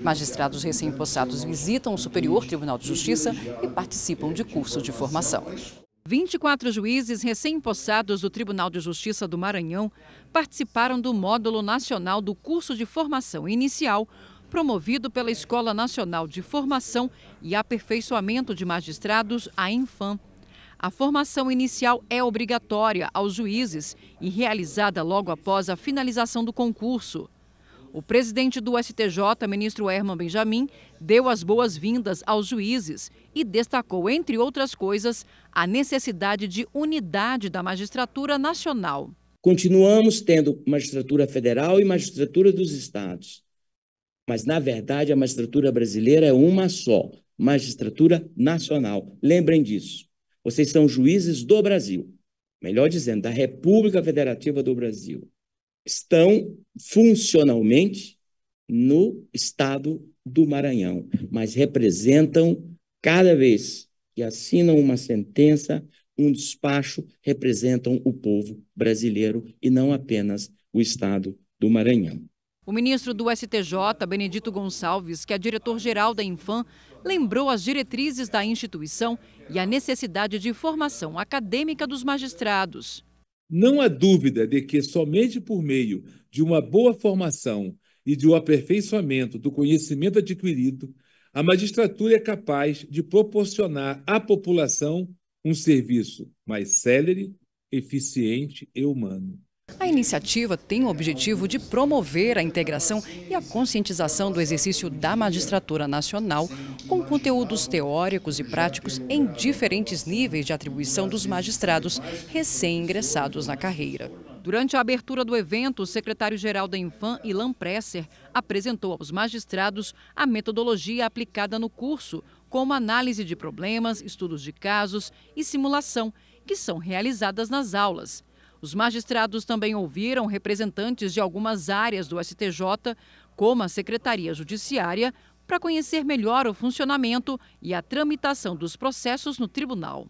Magistrados recém impostados visitam o Superior Tribunal de Justiça e participam de curso de formação. 24 juízes recém impostados do Tribunal de Justiça do Maranhão participaram do módulo nacional do curso de formação inicial, promovido pela Escola Nacional de Formação e Aperfeiçoamento de Magistrados, a Infam. A formação inicial é obrigatória aos juízes e realizada logo após a finalização do concurso. O presidente do STJ, ministro Herman Benjamin, deu as boas-vindas aos juízes e destacou, entre outras coisas, a necessidade de unidade da magistratura nacional. Continuamos tendo magistratura federal e magistratura dos estados. Mas, na verdade, a magistratura brasileira é uma só magistratura nacional. Lembrem disso. Vocês são juízes do Brasil melhor dizendo, da República Federativa do Brasil. Estão funcionalmente no estado do Maranhão, mas representam cada vez que assinam uma sentença, um despacho, representam o povo brasileiro e não apenas o estado do Maranhão. O ministro do STJ, Benedito Gonçalves, que é diretor-geral da Infam, lembrou as diretrizes da instituição e a necessidade de formação acadêmica dos magistrados. Não há dúvida de que somente por meio de uma boa formação e de um aperfeiçoamento do conhecimento adquirido, a magistratura é capaz de proporcionar à população um serviço mais célere, eficiente e humano. A iniciativa tem o objetivo de promover a integração e a conscientização do exercício da magistratura nacional com conteúdos teóricos e práticos em diferentes níveis de atribuição dos magistrados recém-ingressados na carreira. Durante a abertura do evento, o secretário-geral da Infam, Ilan Presser, apresentou aos magistrados a metodologia aplicada no curso, como análise de problemas, estudos de casos e simulação, que são realizadas nas aulas. Os magistrados também ouviram representantes de algumas áreas do STJ, como a Secretaria Judiciária, para conhecer melhor o funcionamento e a tramitação dos processos no tribunal.